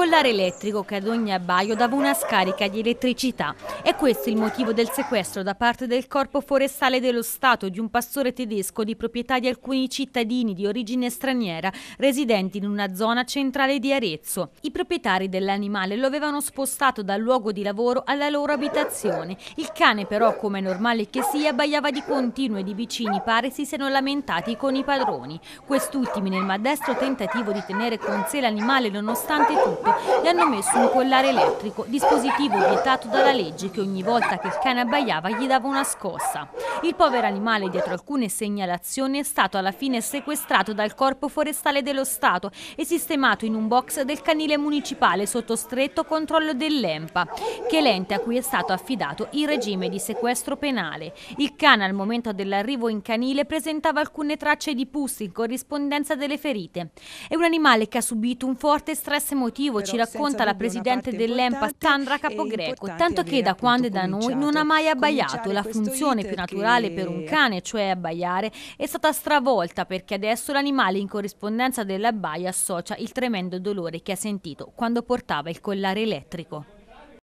collare elettrico che ad ogni abbaio dava una scarica di elettricità. E questo è il motivo del sequestro da parte del Corpo Forestale dello Stato di un pastore tedesco di proprietà di alcuni cittadini di origine straniera residenti in una zona centrale di Arezzo. I proprietari dell'animale lo avevano spostato dal luogo di lavoro alla loro abitazione. Il cane però, come è normale che sia, abbaiava di continuo e i vicini pare si siano lamentati con i padroni. Quest'ultimi nel maldestro tentativo di tenere con sé l'animale nonostante tutto Giuseppe e hanno messo un collare elettrico, dispositivo vietato dalla legge che ogni volta che il cane abbaiava gli dava una scossa. Il povero animale, dietro alcune segnalazioni, è stato alla fine sequestrato dal Corpo Forestale dello Stato e sistemato in un box del canile municipale sotto stretto controllo dell'EMPA, che è l'ente a cui è stato affidato il regime di sequestro penale. Il cane al momento dell'arrivo in canile presentava alcune tracce di pus in corrispondenza delle ferite. È un animale che ha subito un forte stress emotivo motivo, ci racconta la presidente dell'EMPA Sandra Capogreco, tanto che da quando è da noi non ha mai abbaiato. La funzione più naturale per un cane, cioè abbaiare, è stata stravolta perché adesso l'animale in corrispondenza dell'abbaia associa il tremendo dolore che ha sentito quando portava il collare elettrico.